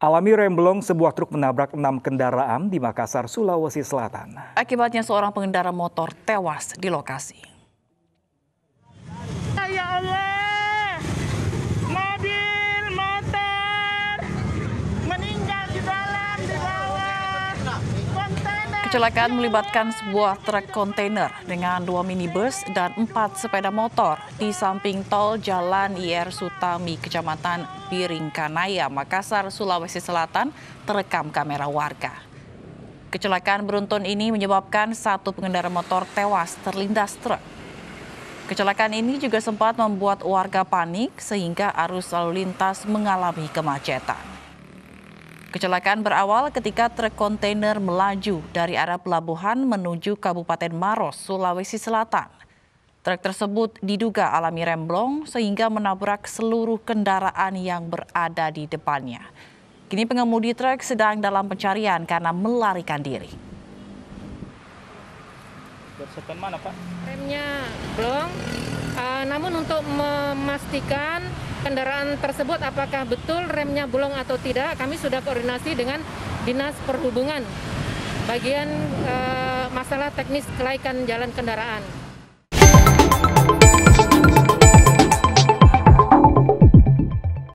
Alami remblong sebuah truk menabrak enam kendaraan di Makassar, Sulawesi Selatan. Akibatnya seorang pengendara motor tewas di lokasi. Ya Allah. Kecelakaan melibatkan sebuah truk kontainer dengan dua minibus dan empat sepeda motor di samping tol Jalan IR Sutami, Kecamatan Biringkanaya, Makassar, Sulawesi Selatan, terekam kamera warga. Kecelakaan beruntun ini menyebabkan satu pengendara motor tewas terlindas truk. Kecelakaan ini juga sempat membuat warga panik sehingga arus lalu lintas mengalami kemacetan. Kecelakaan berawal ketika truk kontainer melaju dari arah pelabuhan menuju Kabupaten Maros, Sulawesi Selatan. Truk tersebut diduga alami remblong sehingga menabrak seluruh kendaraan yang berada di depannya. Kini pengemudi truk sedang dalam pencarian karena melarikan diri. mana Pak? Remnya belum, uh, namun untuk memastikan kendaraan tersebut apakah betul remnya bolong atau tidak, kami sudah koordinasi dengan Dinas Perhubungan bagian e, masalah teknis kelaikan jalan kendaraan.